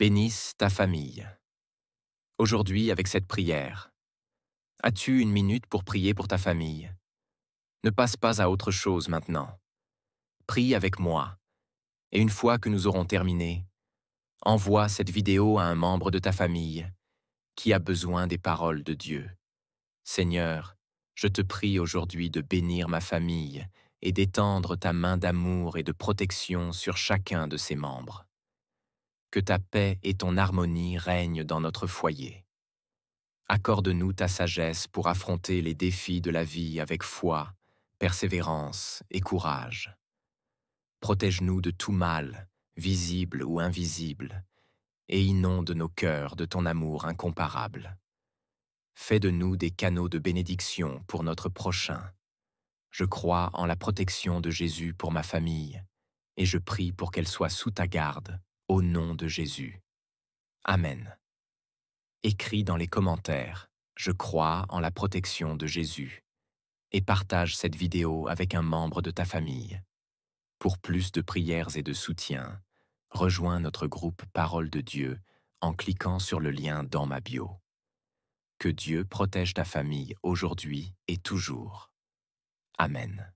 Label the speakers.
Speaker 1: bénisse ta famille. Aujourd'hui, avec cette prière, as-tu une minute pour prier pour ta famille Ne passe pas à autre chose maintenant. Prie avec moi, et une fois que nous aurons terminé, envoie cette vidéo à un membre de ta famille qui a besoin des paroles de Dieu. Seigneur, je te prie aujourd'hui de bénir ma famille et d'étendre ta main d'amour et de protection sur chacun de ses membres que ta paix et ton harmonie règnent dans notre foyer. Accorde-nous ta sagesse pour affronter les défis de la vie avec foi, persévérance et courage. Protège-nous de tout mal, visible ou invisible, et inonde nos cœurs de ton amour incomparable. Fais de nous des canaux de bénédiction pour notre prochain. Je crois en la protection de Jésus pour ma famille, et je prie pour qu'elle soit sous ta garde, au nom de Jésus. Amen. Écris dans les commentaires « Je crois en la protection de Jésus » et partage cette vidéo avec un membre de ta famille. Pour plus de prières et de soutien, rejoins notre groupe Parole de Dieu en cliquant sur le lien dans ma bio. Que Dieu protège ta famille aujourd'hui et toujours. Amen.